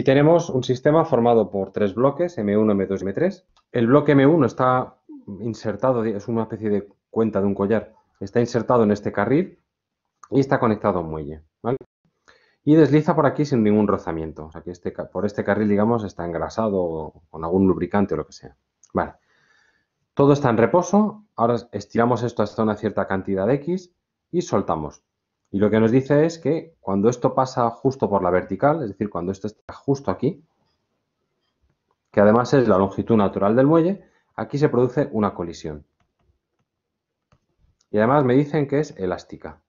Y tenemos un sistema formado por tres bloques, M1, M2 y M3. El bloque M1 está insertado, es una especie de cuenta de un collar, está insertado en este carril y está conectado a un muelle. Y desliza por aquí sin ningún rozamiento. O sea que este, por este carril, digamos, está engrasado con algún lubricante o lo que sea. Vale. Todo está en reposo. Ahora estiramos esto hasta una cierta cantidad de X y soltamos. Y lo que nos dice es que cuando esto pasa justo por la vertical, es decir, cuando esto está justo aquí, que además es la longitud natural del muelle, aquí se produce una colisión. Y además me dicen que es elástica.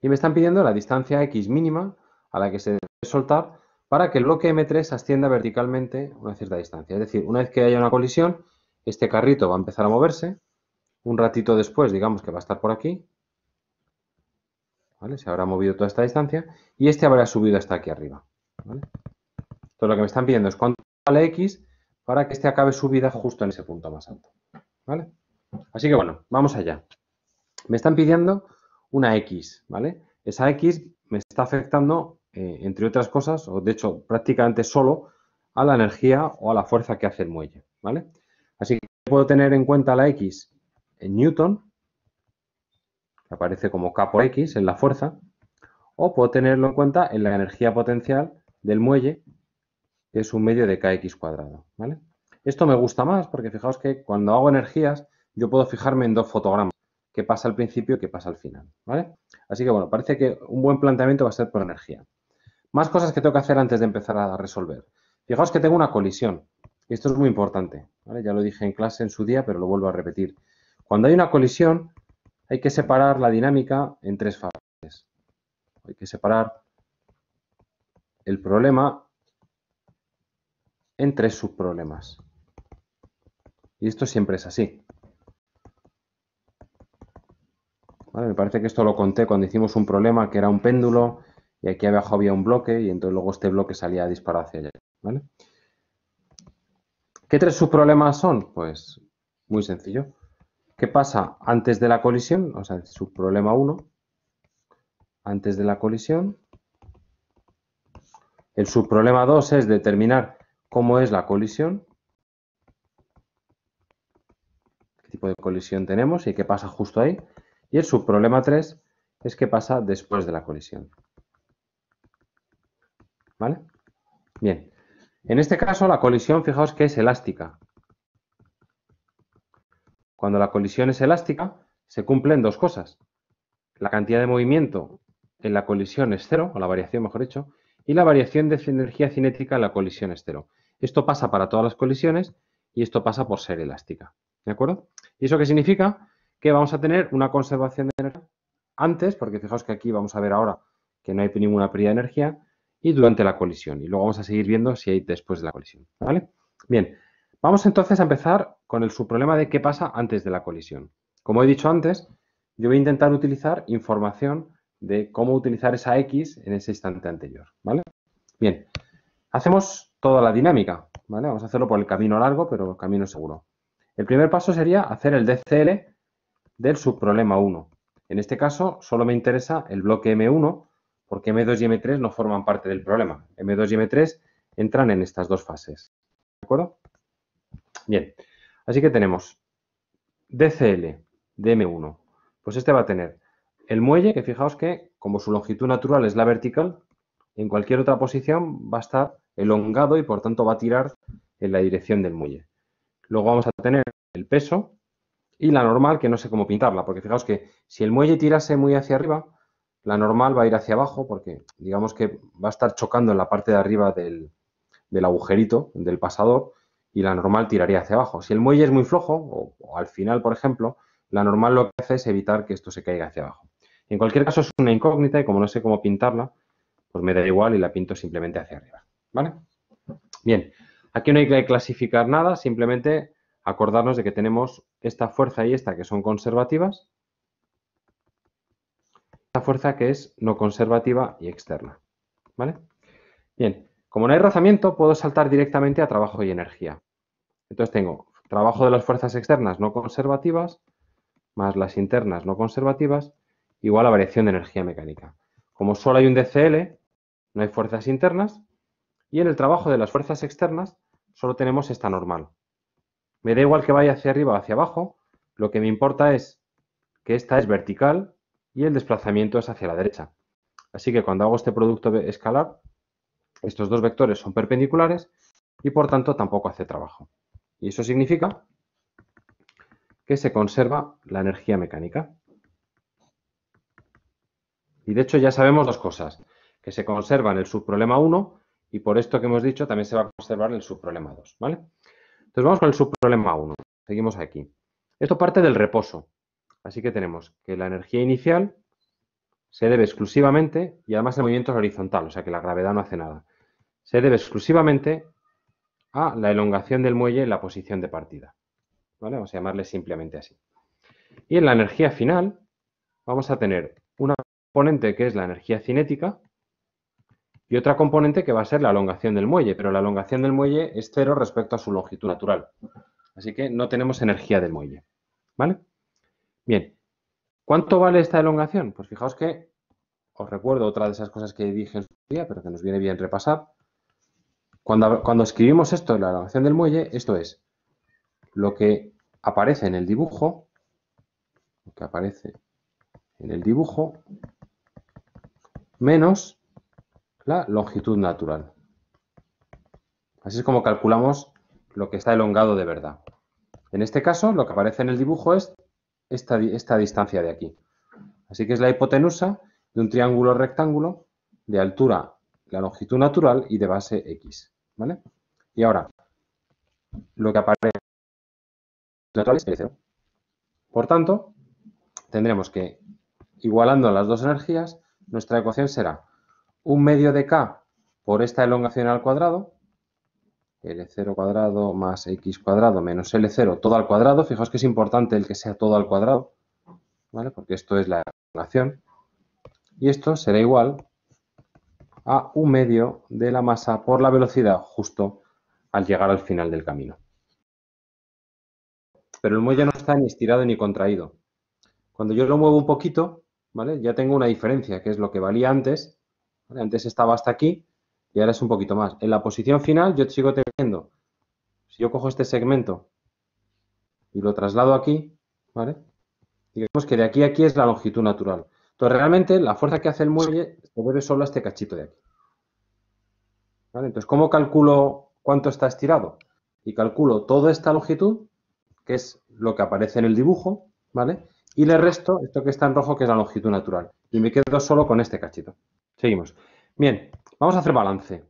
Y me están pidiendo la distancia X mínima a la que se debe soltar para que el bloque M3 ascienda verticalmente una cierta distancia. Es decir, una vez que haya una colisión, este carrito va a empezar a moverse un ratito después, digamos que va a estar por aquí, ¿vale? Se habrá movido toda esta distancia y este habrá subido hasta aquí arriba, ¿vale? Entonces lo que me están pidiendo es cuánto vale X para que este acabe subida justo en ese punto más alto, ¿vale? Así que bueno, vamos allá. Me están pidiendo una X, ¿vale? Esa X me está afectando, eh, entre otras cosas, o de hecho prácticamente solo, a la energía o a la fuerza que hace el muelle, ¿vale? Así que puedo tener en cuenta la X en Newton, que aparece como K por X en la fuerza, o puedo tenerlo en cuenta en la energía potencial del muelle, que es un medio de kx cuadrado. ¿vale? Esto me gusta más porque fijaos que cuando hago energías yo puedo fijarme en dos fotogramas, qué pasa al principio y qué pasa al final. ¿vale? Así que bueno, parece que un buen planteamiento va a ser por energía. Más cosas que tengo que hacer antes de empezar a resolver. Fijaos que tengo una colisión. Esto es muy importante. Ya lo dije en clase en su día, pero lo vuelvo a repetir. Cuando hay una colisión, hay que separar la dinámica en tres fases. Hay que separar el problema en tres subproblemas. Y esto siempre es así. me parece que esto lo conté cuando hicimos un problema que era un péndulo y aquí abajo había un bloque y entonces luego este bloque salía a disparar hacia allá. ¿Qué tres subproblemas son? Pues muy sencillo. ¿Qué pasa antes de la colisión? O sea, el subproblema 1, antes de la colisión. El subproblema 2 es determinar cómo es la colisión, qué tipo de colisión tenemos y qué pasa justo ahí. Y el subproblema 3 es qué pasa después de la colisión. ¿Vale? Bien. En este caso, la colisión, fijaos que es elástica. Cuando la colisión es elástica, se cumplen dos cosas. La cantidad de movimiento en la colisión es cero, o la variación mejor dicho, y la variación de energía cinética en la colisión es cero. Esto pasa para todas las colisiones y esto pasa por ser elástica. ¿De acuerdo? ¿Y eso qué significa? Que vamos a tener una conservación de energía antes, porque fijaos que aquí vamos a ver ahora que no hay ninguna pérdida de energía, y durante la colisión. Y luego vamos a seguir viendo si hay después de la colisión. ¿Vale? Bien, vamos entonces a empezar con el subproblema de qué pasa antes de la colisión. Como he dicho antes, yo voy a intentar utilizar información de cómo utilizar esa X en ese instante anterior, ¿vale? Bien, hacemos toda la dinámica, ¿vale? Vamos a hacerlo por el camino largo, pero camino seguro. El primer paso sería hacer el DCL del subproblema 1. En este caso, solo me interesa el bloque M1, porque M2 y M3 no forman parte del problema. M2 y M3 entran en estas dos fases, ¿de acuerdo? Bien, Así que tenemos DCL, DM1. Pues este va a tener el muelle, que fijaos que como su longitud natural es la vertical, en cualquier otra posición va a estar elongado y por tanto va a tirar en la dirección del muelle. Luego vamos a tener el peso y la normal, que no sé cómo pintarla, porque fijaos que si el muelle tirase muy hacia arriba, la normal va a ir hacia abajo porque digamos que va a estar chocando en la parte de arriba del, del agujerito, del pasador, y la normal tiraría hacia abajo. Si el muelle es muy flojo, o, al final, por ejemplo, la normal lo que hace es evitar que esto se caiga hacia abajo. En cualquier caso, es una incógnita y como no sé cómo pintarla, pues me da igual y la pinto simplemente hacia arriba. ¿Vale? Bien, aquí no hay que clasificar nada, simplemente acordarnos de que tenemos esta fuerza y esta que son conservativas, esta fuerza que es no conservativa y externa. ¿Vale? Bien, como no hay razamiento, puedo saltar directamente a trabajo y energía. Entonces tengo trabajo de las fuerzas externas no conservativas más las internas no conservativas igual a variación de energía mecánica. Como solo hay un DCL, no hay fuerzas internas y en el trabajo de las fuerzas externas solo tenemos esta normal. Me da igual que vaya hacia arriba o hacia abajo, lo que me importa es que esta es vertical y el desplazamiento es hacia la derecha. Así que cuando hago este producto escalar, estos dos vectores son perpendiculares y por tanto tampoco hace trabajo. Y eso significa que se conserva la energía mecánica. Y de hecho ya sabemos dos cosas, que se conserva en el subproblema 1 y por esto que hemos dicho también se va a conservar en el subproblema 2, ¿vale? Entonces vamos con el subproblema 1, seguimos aquí. Esto parte del reposo, así que tenemos que la energía inicial se debe exclusivamente, y además el movimiento es horizontal, o sea que la gravedad no hace nada, se debe exclusivamente a la elongación del muelle en la posición de partida. Vamos a llamarle simplemente así. Y en la energía final vamos a tener una componente que es la energía cinética y otra componente que va a ser la elongación del muelle, pero la elongación del muelle es cero respecto a su longitud natural. Así que no tenemos energía del muelle. ¿Vale? Bien. ¿Cuánto vale esta elongación? Pues fijaos que, os recuerdo otra de esas cosas que dije en su día, pero que nos viene bien repasar. Cuando, escribimos esto en la relación del muelle, esto es lo que aparece en el dibujo, lo que aparece en el dibujo, menos la longitud natural. Así es como calculamos lo que está elongado de verdad. En este caso, lo que aparece en el dibujo es esta distancia de aquí. Así que es la hipotenusa de un triángulo rectángulo de altura la longitud natural y de base X. ¿Vale? Y ahora, lo que aparece es cero. Por tanto, tendremos que, igualando las dos energías, nuestra ecuación será un medio de k por esta elongación al cuadrado, L0 cuadrado más X cuadrado menos L0 todo al cuadrado. Fijaos que es importante el que sea todo al cuadrado, ¿vale? Porque esto es la elongación. Y esto será igual a un medio de la masa por la velocidad justo al llegar al final del camino. Pero el muelle no está ni estirado ni contraído. Cuando yo lo muevo un poquito, ¿vale? Ya tengo una diferencia, que es lo que valía antes. Antes estaba hasta aquí y ahora es un poquito más. En la posición final yo sigo teniendo. Si yo cojo este segmento y lo traslado aquí, ¿vale? Digamos que de aquí a aquí es la longitud natural. Entonces, realmente la fuerza que hace el muelle se debe solo a este cachito de aquí. Entonces, ¿cómo calculo cuánto está estirado? Y calculo toda esta longitud, que es lo que aparece en el dibujo, ¿vale? Y le resto esto que está en rojo, que es la longitud natural. Y me quedo solo con este cachito. Seguimos. Bien, vamos a hacer balance.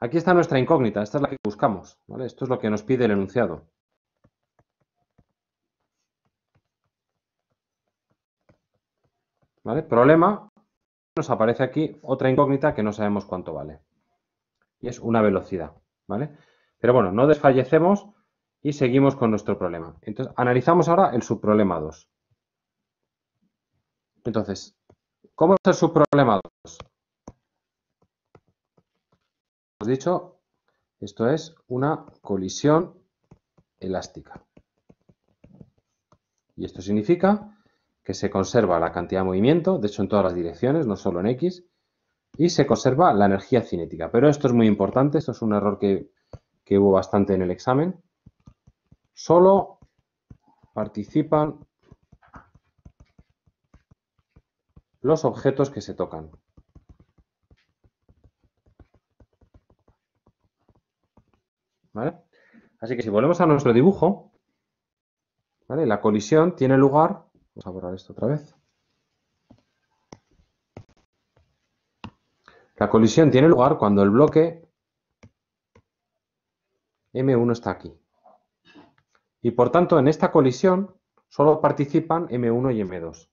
Aquí está nuestra incógnita, esta es la que buscamos, Esto es lo que nos pide el enunciado. ¿Vale? Problema, nos aparece aquí otra incógnita que no sabemos cuánto vale. Y es una velocidad, ¿vale? Pero bueno, no desfallecemos y seguimos con nuestro problema. Entonces, analizamos ahora el subproblema 2. Entonces, ¿cómo es el subproblema 2? Hemos dicho, esto es una colisión elástica. Y esto significa que se conserva la cantidad de movimiento, de hecho en todas las direcciones, no solo en X, y se conserva la energía cinética. Pero esto es muy importante, esto es un error que, hubo bastante en el examen. Solo participan los objetos que se tocan. Así que si volvemos a nuestro dibujo, ¿vale? la colisión tiene lugar Vamos a borrar esto otra vez. La colisión tiene lugar cuando el bloque M1 está aquí. Y por tanto, en esta colisión solo participan M1 y M2.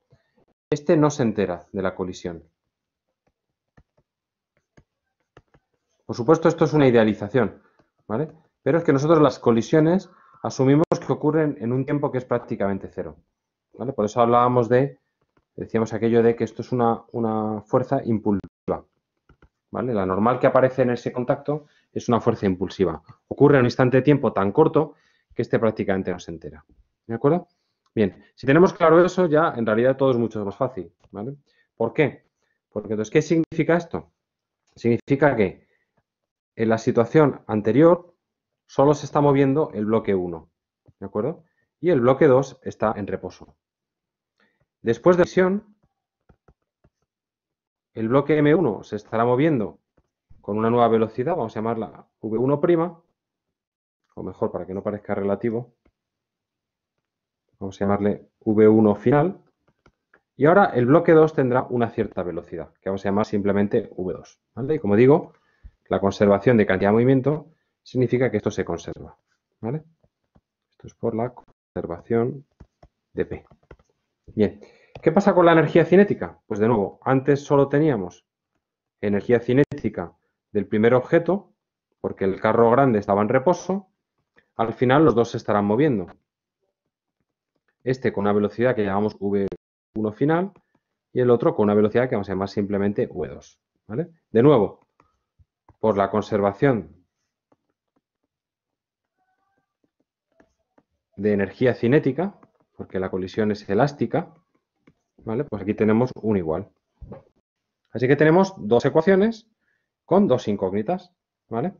Este no se entera de la colisión. Por supuesto, esto es una idealización, Pero es que nosotros las colisiones asumimos que ocurren en un tiempo que es prácticamente cero. Por eso hablábamos de, decíamos aquello de que esto es una, fuerza impulsiva, La normal que aparece en ese contacto es una fuerza impulsiva. Ocurre en un instante de tiempo tan corto que este prácticamente no se entera, ¿de acuerdo? Bien, si tenemos claro eso, ya en realidad todo es mucho más fácil, ¿Por qué? Porque entonces, ¿qué significa esto? Significa que en la situación anterior solo se está moviendo el bloque 1, ¿de acuerdo? Y el bloque 2 está en reposo. Después de la visión, el bloque M1 se estará moviendo con una nueva velocidad, vamos a llamarla V1', o mejor, para que no parezca relativo, vamos a llamarle V1 final. Y ahora el bloque 2 tendrá una cierta velocidad, que vamos a llamar simplemente V2. Y como digo, la conservación de cantidad de movimiento significa que esto se conserva. ¿vale? Esto es por la conservación de P. Bien, ¿qué pasa con la energía cinética? Pues de nuevo, antes solo teníamos energía cinética del primer objeto, porque el carro grande estaba en reposo, al final los dos se estarán moviendo. Este con una velocidad que llamamos V1 final y el otro con una velocidad que vamos a llamar simplemente V2. De nuevo, por la conservación de energía cinética, porque la colisión es elástica, ¿vale? Pues aquí tenemos un igual. Así que tenemos dos ecuaciones con dos incógnitas, ¿vale?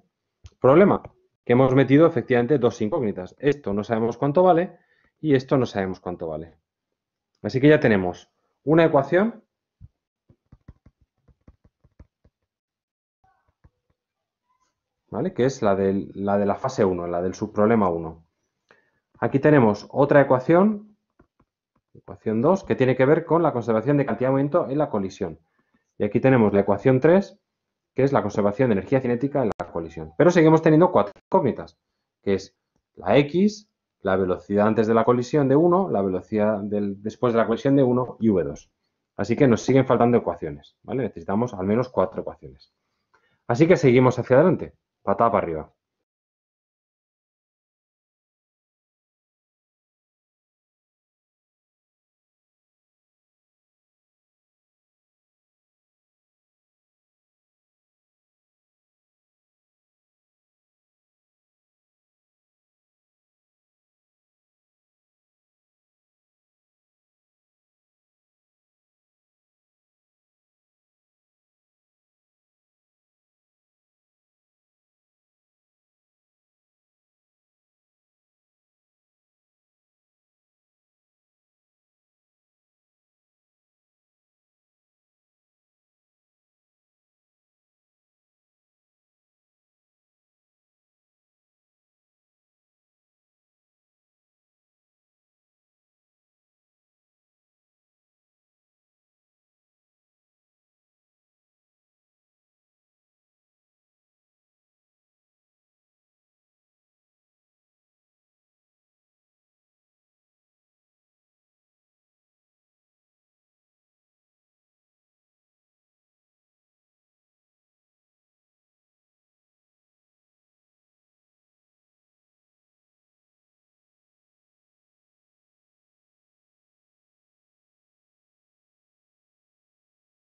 Problema, que hemos metido efectivamente dos incógnitas. Esto no sabemos cuánto vale y esto no sabemos cuánto vale. Así que ya tenemos una ecuación ¿vale? que es la, la de la fase 1, la del subproblema 1. Aquí tenemos otra ecuación, ecuación 2, que tiene que ver con la conservación de cantidad de momento en la colisión. Y aquí tenemos la ecuación 3, que es la conservación de energía cinética en la colisión. Pero seguimos teniendo cuatro incógnitas, que es la x, la velocidad antes de la colisión de 1, la velocidad después de la colisión de 1 y v2. Así que nos siguen faltando ecuaciones, Necesitamos al menos cuatro ecuaciones. Así que seguimos hacia adelante, patada para arriba.